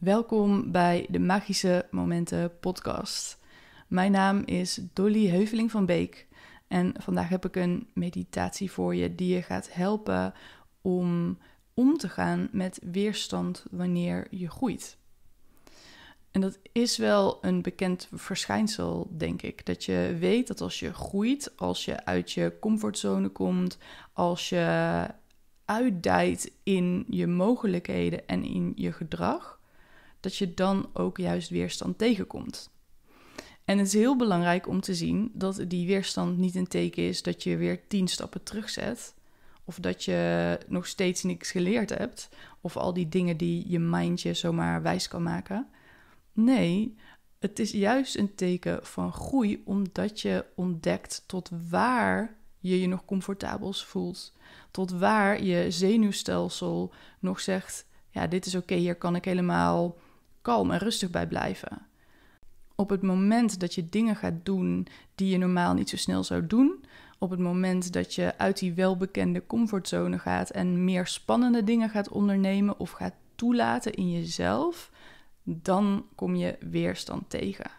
Welkom bij de Magische Momenten podcast. Mijn naam is Dolly Heuveling van Beek en vandaag heb ik een meditatie voor je die je gaat helpen om om te gaan met weerstand wanneer je groeit. En dat is wel een bekend verschijnsel, denk ik. Dat je weet dat als je groeit, als je uit je comfortzone komt, als je uitdijt in je mogelijkheden en in je gedrag, dat je dan ook juist weerstand tegenkomt. En het is heel belangrijk om te zien dat die weerstand niet een teken is dat je weer tien stappen terugzet. Of dat je nog steeds niks geleerd hebt. Of al die dingen die je mindje zomaar wijs kan maken. Nee, het is juist een teken van groei omdat je ontdekt tot waar je je nog comfortabels voelt. Tot waar je zenuwstelsel nog zegt: ja, dit is oké, hier kan ik helemaal kalm en rustig bij blijven. Op het moment dat je dingen gaat doen die je normaal niet zo snel zou doen, op het moment dat je uit die welbekende comfortzone gaat en meer spannende dingen gaat ondernemen of gaat toelaten in jezelf, dan kom je weerstand tegen.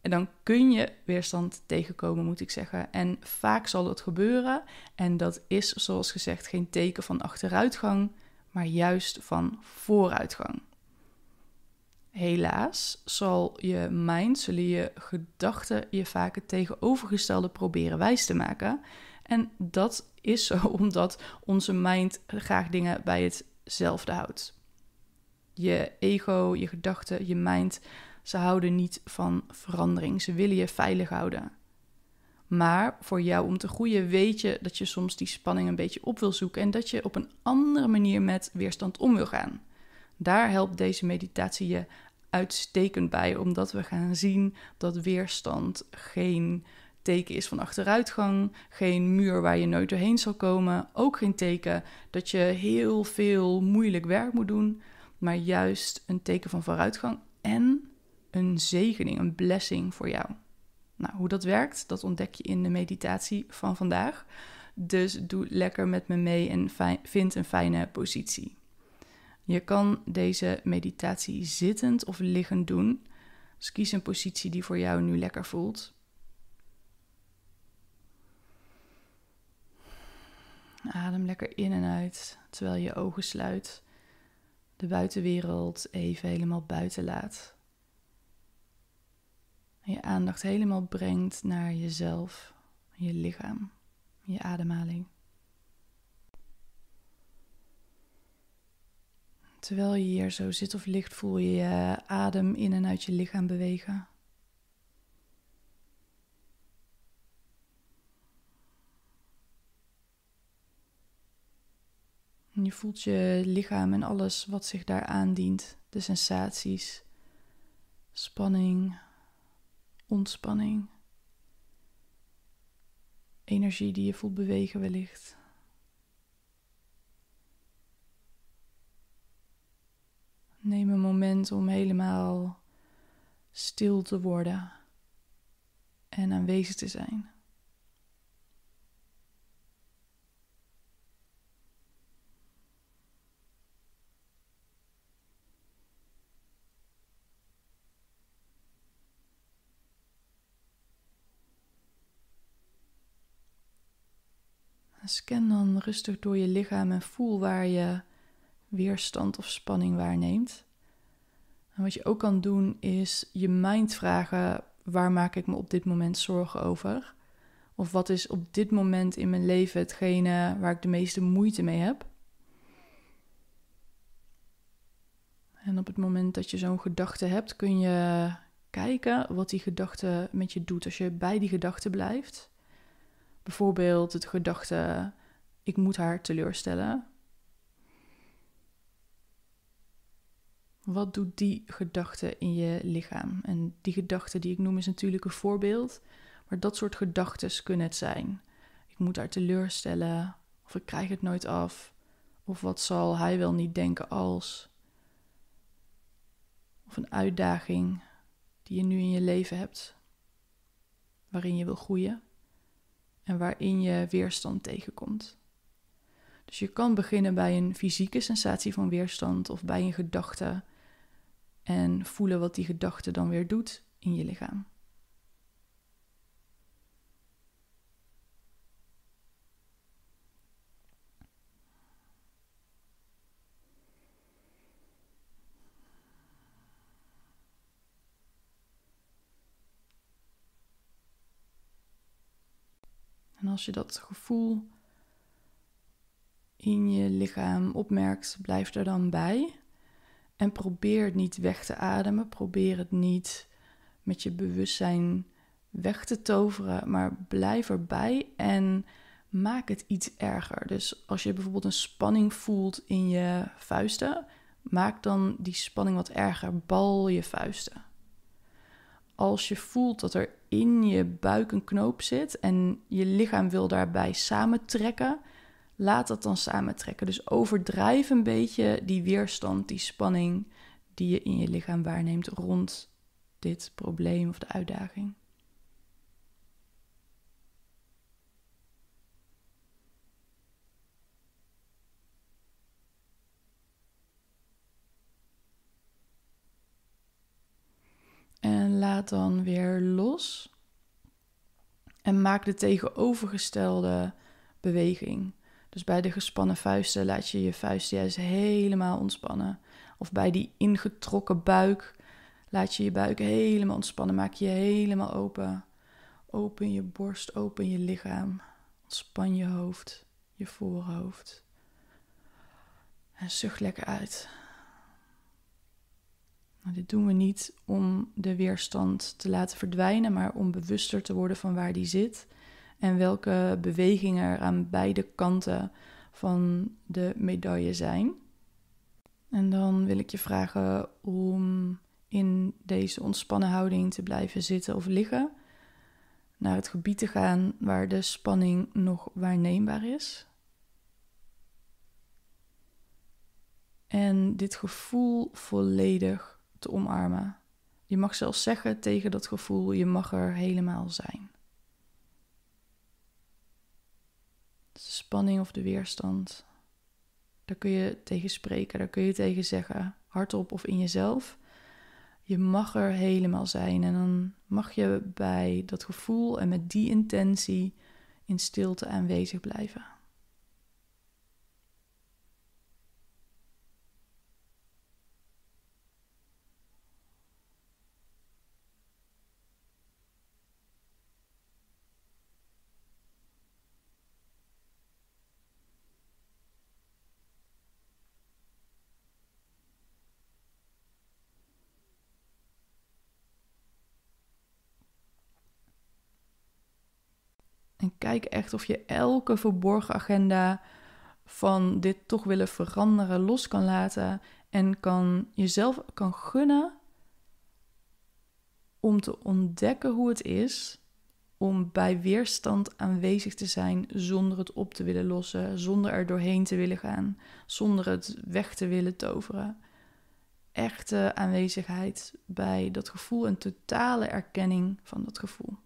En dan kun je weerstand tegenkomen, moet ik zeggen. En vaak zal dat gebeuren. En dat is, zoals gezegd, geen teken van achteruitgang, maar juist van vooruitgang. Helaas zal je mind, zullen je gedachten je vaak het tegenovergestelde proberen wijs te maken. En dat is zo omdat onze mind graag dingen bij hetzelfde houdt. Je ego, je gedachten, je mind, ze houden niet van verandering. Ze willen je veilig houden. Maar voor jou om te groeien weet je dat je soms die spanning een beetje op wil zoeken en dat je op een andere manier met weerstand om wil gaan. Daar helpt deze meditatie je uitstekend bij, omdat we gaan zien dat weerstand geen teken is van achteruitgang, geen muur waar je nooit doorheen zal komen, ook geen teken dat je heel veel moeilijk werk moet doen, maar juist een teken van vooruitgang en een zegening, een blessing voor jou. Nou, hoe dat werkt, dat ontdek je in de meditatie van vandaag. Dus doe lekker met me mee en vind een fijne positie. Je kan deze meditatie zittend of liggend doen. Dus kies een positie die voor jou nu lekker voelt. Adem lekker in en uit terwijl je ogen sluit. De buitenwereld even helemaal buiten laat. En je aandacht helemaal brengt naar jezelf, je lichaam, je ademhaling. Terwijl je hier zo zit of ligt, voel je je adem in en uit je lichaam bewegen. je voelt je lichaam en alles wat zich daar aandient, de sensaties, spanning, ontspanning, energie die je voelt bewegen wellicht. Neem een moment om helemaal stil te worden en aanwezig te zijn. Scan dan rustig door je lichaam en voel waar je weerstand of spanning waarneemt. En wat je ook kan doen is je mind vragen: waar maak ik me op dit moment zorgen over? Of wat is op dit moment in mijn leven hetgene waar ik de meeste moeite mee heb? En op het moment dat je zo'n gedachte hebt, kun je kijken wat die gedachte met je doet als je bij die gedachte blijft. Bijvoorbeeld het gedachte: ik moet haar teleurstellen. Wat doet die gedachte in je lichaam? En die gedachte die ik noem is natuurlijk een voorbeeld, maar dat soort gedachten kunnen het zijn. Ik moet haar teleurstellen, of ik krijg het nooit af, of wat zal hij wel niet denken als. Of een uitdaging die je nu in je leven hebt, waarin je wil groeien en waarin je weerstand tegenkomt. Dus je kan beginnen bij een fysieke sensatie van weerstand of bij een gedachte en voelen wat die gedachte dan weer doet in je lichaam. En als je dat gevoel in je lichaam opmerkt, blijf er dan bij. En probeer het niet weg te ademen. Probeer het niet met je bewustzijn weg te toveren. Maar blijf erbij en maak het iets erger. Dus als je bijvoorbeeld een spanning voelt in je vuisten, maak dan die spanning wat erger. Bal je vuisten. Als je voelt dat er in je buik een knoop zit en je lichaam wil daarbij samentrekken, laat dat dan samentrekken. Dus overdrijf een beetje die weerstand, die spanning die je in je lichaam waarneemt rond dit probleem of de uitdaging. En laat dan weer los. En maak de tegenovergestelde beweging. Dus bij de gespannen vuisten laat je je vuist juist helemaal ontspannen. Of bij die ingetrokken buik laat je je buik helemaal ontspannen. Maak je helemaal open. Open je borst, open je lichaam. Ontspan je hoofd, je voorhoofd. En zucht lekker uit. Nou, dit doen we niet om de weerstand te laten verdwijnen, maar om bewuster te worden van waar die zit en welke bewegingen er aan beide kanten van de medaille zijn. En dan wil ik je vragen om in deze ontspannen houding te blijven zitten of liggen. Naar het gebied te gaan waar de spanning nog waarneembaar is. En dit gevoel volledig te omarmen. Je mag zelfs zeggen tegen dat gevoel: je mag er helemaal zijn. spanning of de weerstand. Daar kun je tegen spreken, daar kun je tegen zeggen, hardop of in jezelf. Je mag er helemaal zijn en dan mag je bij dat gevoel en met die intentie in stilte aanwezig blijven. En kijk echt of je elke verborgen agenda van dit toch willen veranderen los kan laten en kan jezelf kan gunnen om te ontdekken hoe het is om bij weerstand aanwezig te zijn zonder het op te willen lossen, zonder er doorheen te willen gaan, zonder het weg te willen toveren. Echte aanwezigheid bij dat gevoel en totale erkenning van dat gevoel.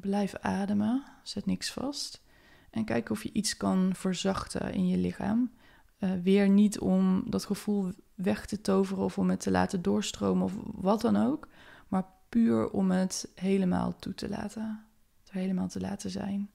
Blijf ademen, zet niks vast. En kijk of je iets kan verzachten in je lichaam. Eh, weer niet om dat gevoel weg te toveren of om het te laten doorstromen of wat dan ook, maar puur om het helemaal toe te laten. Het helemaal te laten zijn.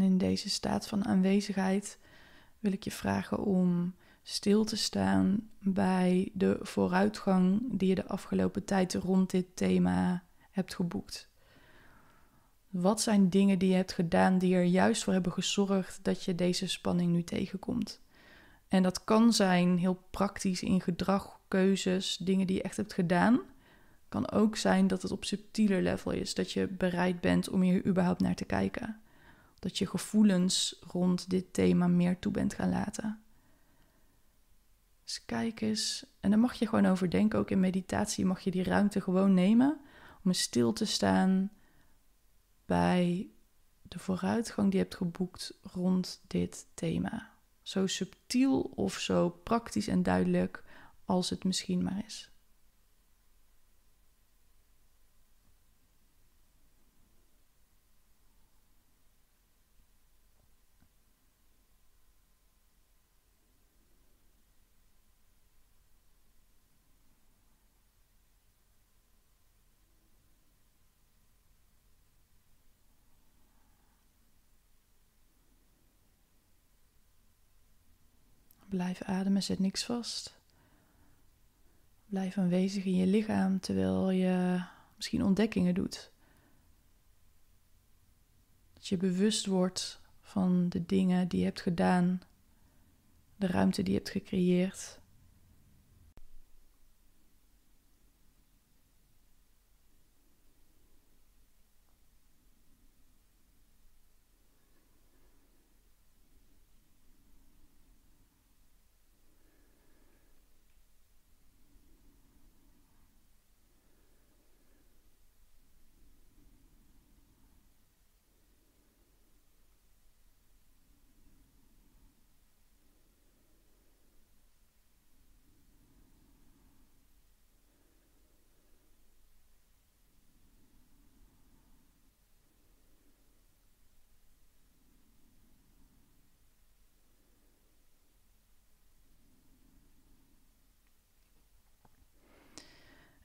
En in deze staat van aanwezigheid wil ik je vragen om stil te staan bij de vooruitgang die je de afgelopen tijd rond dit thema hebt geboekt. Wat zijn dingen die je hebt gedaan die er juist voor hebben gezorgd dat je deze spanning nu tegenkomt? En dat kan zijn heel praktisch in gedrag, keuzes, dingen die je echt hebt gedaan. Kan ook zijn dat het op subtieler level is, dat je bereid bent om hier überhaupt naar te kijken dat je gevoelens rond dit thema meer toe bent gaan laten. Dus kijk eens, en daar mag je gewoon over denken, ook in meditatie mag je die ruimte gewoon nemen om stil te staan bij de vooruitgang die je hebt geboekt rond dit thema. Zo subtiel of zo praktisch en duidelijk als het misschien maar is. Blijf ademen, zet niks vast. Blijf aanwezig in je lichaam terwijl je misschien ontdekkingen doet. Dat je bewust wordt van de dingen die je hebt gedaan, de ruimte die je hebt gecreëerd.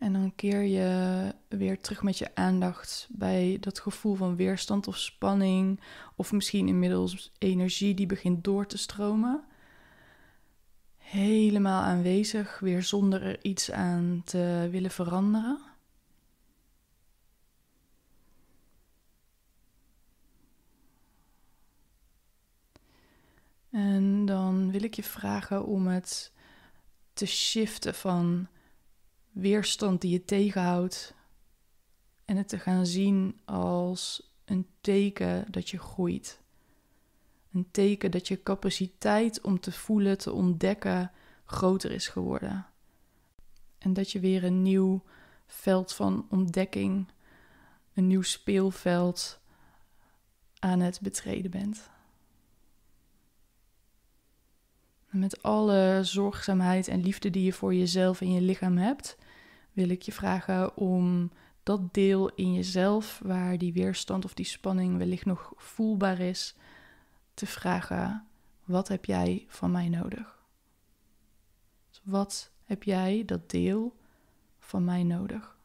En dan keer je weer terug met je aandacht bij dat gevoel van weerstand of spanning. Of misschien inmiddels energie die begint door te stromen. Helemaal aanwezig, weer zonder er iets aan te willen veranderen. En dan wil ik je vragen om het te shiften van weerstand die je tegenhoudt en het te gaan zien als een teken dat je groeit. Een teken dat je capaciteit om te voelen, te ontdekken, groter is geworden. En dat je weer een nieuw veld van ontdekking, een nieuw speelveld aan het betreden bent. Met alle zorgzaamheid en liefde die je voor jezelf en je lichaam hebt, wil ik je vragen om dat deel in jezelf waar die weerstand of die spanning wellicht nog voelbaar is, te vragen: wat heb jij van mij nodig? Dus wat heb jij dat deel van mij nodig?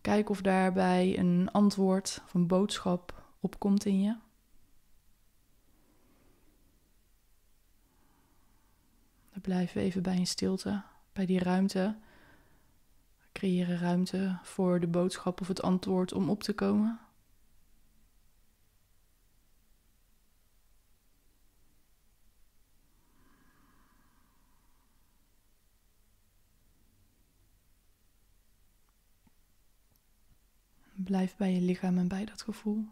Kijk of daarbij een antwoord of een boodschap opkomt in je. Blijf even bij een stilte, bij die ruimte. Creëer creëren ruimte voor de boodschap of het antwoord om op te komen. Blijf bij je lichaam en bij dat gevoel.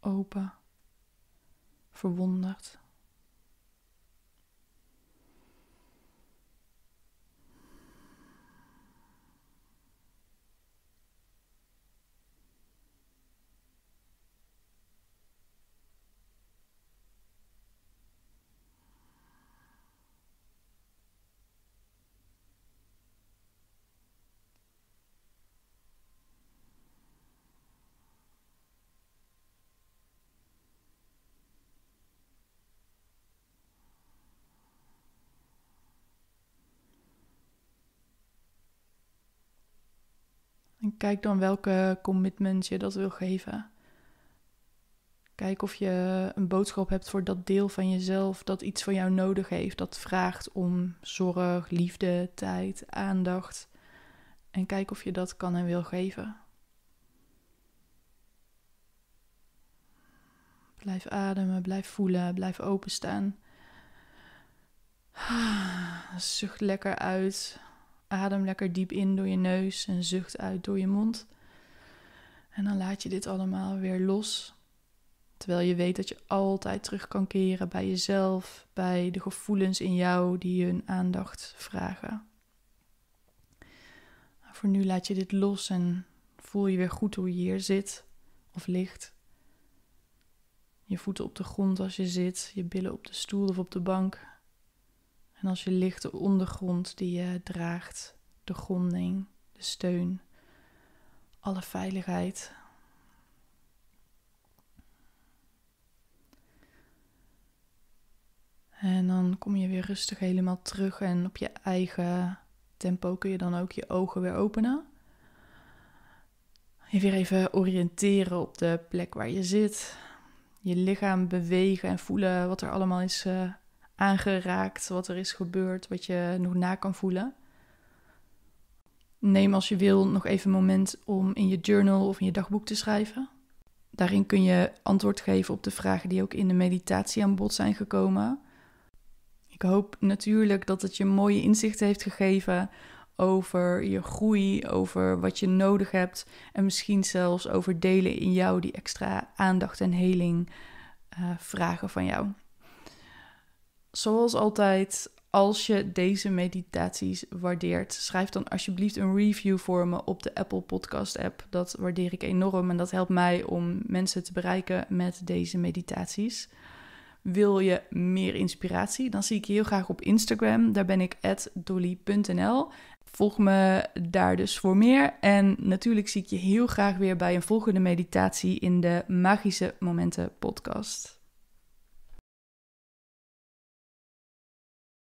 Open, verwonderd. kijk dan welke commitment je dat wil geven. Kijk of je een boodschap hebt voor dat deel van jezelf dat iets van jou nodig heeft. Dat vraagt om zorg, liefde, tijd, aandacht. En kijk of je dat kan en wil geven. Blijf ademen, blijf voelen, blijf openstaan. Ah, zucht lekker uit. Adem lekker diep in door je neus en zucht uit door je mond. En dan laat je dit allemaal weer los. Terwijl je weet dat je altijd terug kan keren bij jezelf, bij de gevoelens in jou die hun aandacht vragen. Nou, voor nu laat je dit los en voel je weer goed hoe je hier zit of ligt. Je voeten op de grond als je zit, je billen op de stoel of op de bank, en als je ligt ondergrond die je draagt, de gronding, de steun, alle veiligheid. En dan kom je weer rustig helemaal terug en op je eigen tempo kun je dan ook je ogen weer openen. Je weer even oriënteren op de plek waar je zit. Je lichaam bewegen en voelen wat er allemaal is uh, aangeraakt, wat er is gebeurd, wat je nog na kan voelen. Neem als je wil nog even een moment om in je journal of in je dagboek te schrijven. Daarin kun je antwoord geven op de vragen die ook in de meditatie aan bod zijn gekomen. Ik hoop natuurlijk dat het je mooie inzichten heeft gegeven over je groei, over wat je nodig hebt en misschien zelfs over delen in jou die extra aandacht en heling eh, vragen van jou. Zoals altijd, als je deze meditaties waardeert, schrijf dan alsjeblieft een review voor me op de Apple Podcast app. Dat waardeer ik enorm en dat helpt mij om mensen te bereiken met deze meditaties. Wil je meer inspiratie? Dan zie ik je heel graag op Instagram. Daar ben ik dolly.nl. Volg me daar dus voor meer. En natuurlijk zie ik je heel graag weer bij een volgende meditatie in de Magische Momenten podcast.